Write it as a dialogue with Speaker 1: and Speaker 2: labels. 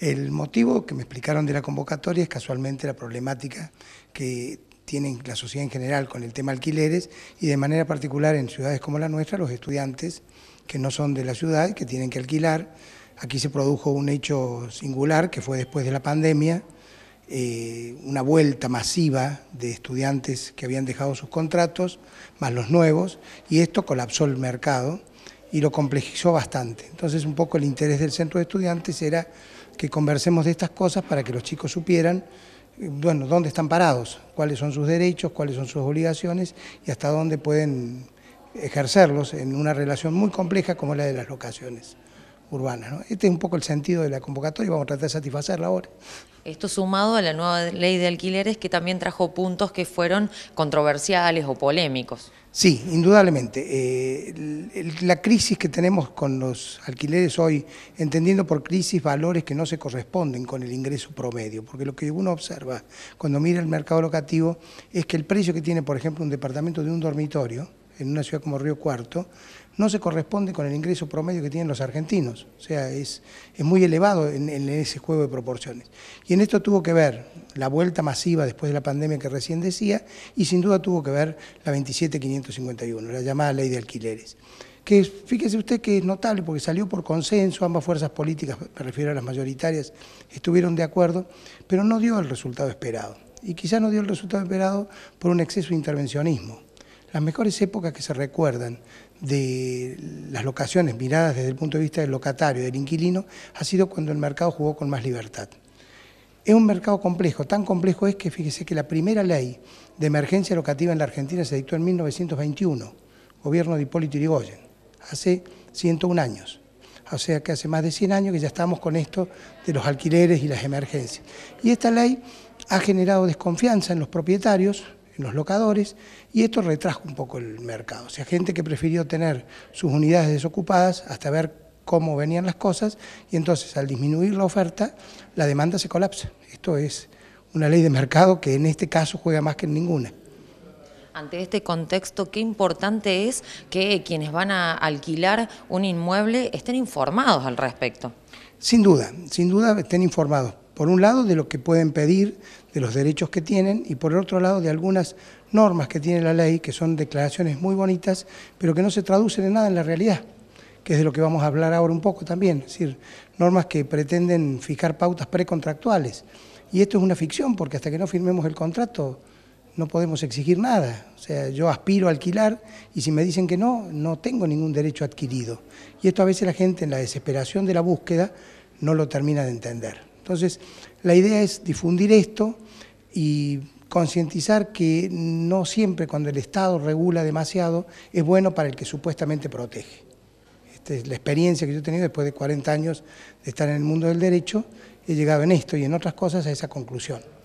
Speaker 1: El motivo que me explicaron de la convocatoria es casualmente la problemática que tiene la sociedad en general con el tema alquileres y de manera particular en ciudades como la nuestra, los estudiantes que no son de la ciudad, que tienen que alquilar. Aquí se produjo un hecho singular que fue después de la pandemia, eh, una vuelta masiva de estudiantes que habían dejado sus contratos, más los nuevos, y esto colapsó el mercado y lo complejizó bastante. Entonces un poco el interés del centro de estudiantes era que conversemos de estas cosas para que los chicos supieran eh, bueno, dónde están parados, cuáles son sus derechos, cuáles son sus obligaciones y hasta dónde pueden ejercerlos en una relación muy compleja como la de las locaciones urbanas. Este es un poco el sentido de la convocatoria y vamos a tratar de satisfacerla ahora.
Speaker 2: Esto sumado a la nueva ley de alquileres que también trajo puntos que fueron controversiales o polémicos.
Speaker 1: Sí, indudablemente. Eh, la crisis que tenemos con los alquileres hoy, entendiendo por crisis valores que no se corresponden con el ingreso promedio, porque lo que uno observa cuando mira el mercado locativo es que el precio que tiene, por ejemplo, un departamento de un dormitorio, en una ciudad como Río Cuarto, no se corresponde con el ingreso promedio que tienen los argentinos. O sea, es, muy elevado en, en, ese juego de proporciones. Y en esto tuvo que ver la vuelta masiva después de la pandemia que recién decía, y sin duda tuvo que ver la 27551, la llamada ley de alquileres. Que fíjese usted que es notable porque salió por consenso, ambas fuerzas políticas, me refiero a las mayoritarias, estuvieron de acuerdo, pero no dio el resultado esperado. Y quizá no dio el resultado esperado por un exceso de intervencionismo las mejores épocas que se recuerdan de las locaciones miradas desde el punto de vista del locatario, del inquilino, ha sido cuando el mercado jugó con más libertad. Es un mercado complejo, tan complejo es que fíjese que la primera ley de emergencia locativa en la Argentina se dictó en 1921, gobierno de Hipólito Yrigoyen, hace 101 años. O sea que hace más de 100 años que ya estamos con esto de los alquileres y las emergencias. Y esta ley ha generado desconfianza en los propietarios, los locadores, y esto retrajo un poco el mercado. O sea, gente que prefirió tener sus unidades desocupadas hasta ver cómo venían las cosas, y entonces al disminuir la oferta, la demanda se colapsa. Esto es una ley de mercado que en este caso juega más que en ninguna.
Speaker 2: Ante este contexto, qué importante es que quienes van a alquilar un inmueble estén informados al respecto.
Speaker 1: Sin duda, sin duda estén informados por un lado de lo que pueden pedir, de los derechos que tienen, y por el otro lado de algunas normas que tiene la ley, que son declaraciones muy bonitas, pero que no se traducen en nada en la realidad, que es de lo que vamos a hablar ahora un poco también, es decir, normas que pretenden fijar pautas precontractuales. Y esto es una ficción, porque hasta que no firmemos el contrato no podemos exigir nada. O sea, yo aspiro a alquilar y si me dicen que no, no tengo ningún derecho adquirido. Y esto a veces la gente en la desesperación de la búsqueda no lo termina de entender. Entonces, la idea es difundir esto y concientizar que no siempre cuando el Estado regula demasiado es bueno para el que supuestamente protege. Esta es la experiencia que yo he tenido después de 40 años de estar en el mundo del derecho, he llegado en esto y en otras cosas a esa conclusión.